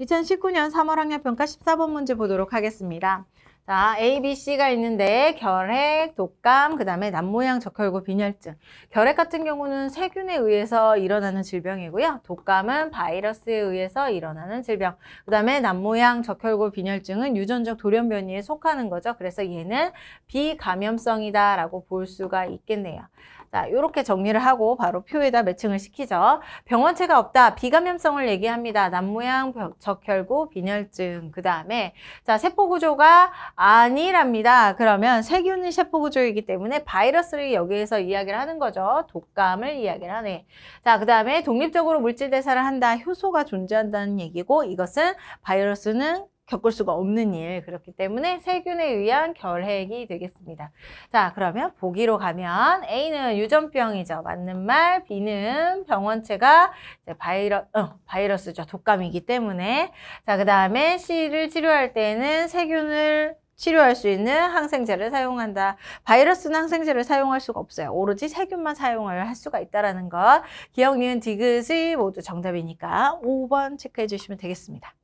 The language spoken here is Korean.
2019년 3월 학력평가 14번 문제 보도록 하겠습니다. 자, A, B, C가 있는데 결핵, 독감, 그 다음에 남모양 적혈구 빈혈증. 결핵 같은 경우는 세균에 의해서 일어나는 질병이고요. 독감은 바이러스에 의해서 일어나는 질병. 그 다음에 남모양 적혈구 빈혈증은 유전적 돌연변이에 속하는 거죠. 그래서 얘는 비감염성이다라고 볼 수가 있겠네요. 자, 이렇게 정리를 하고 바로 표에다 매칭을 시키죠. 병원체가 없다. 비감염성을 얘기합니다. 남모양 적혈구 빈혈증. 그 다음에 자 세포 구조가 아니랍니다. 그러면 세균이 세포구조이기 때문에 바이러스를 여기에서 이야기를 하는 거죠. 독감을 이야기를 하네. 자, 그 다음에 독립적으로 물질 대사를 한다. 효소가 존재한다는 얘기고 이것은 바이러스는 겪을 수가 없는 일 그렇기 때문에 세균에 의한 결핵이 되겠습니다 자 그러면 보기로 가면 A는 유전병이죠 맞는 말 B는 병원체가 바이러, 어, 바이러스죠 독감이기 때문에 자그 다음에 C를 치료할 때는 세균을 치료할 수 있는 항생제를 사용한다. 바이러스는 항생제를 사용할 수가 없어요. 오로지 세균만 사용을 할 수가 있다는 라 것. 기억, 니은, 디귿이 모두 정답이니까 5번 체크해 주시면 되겠습니다.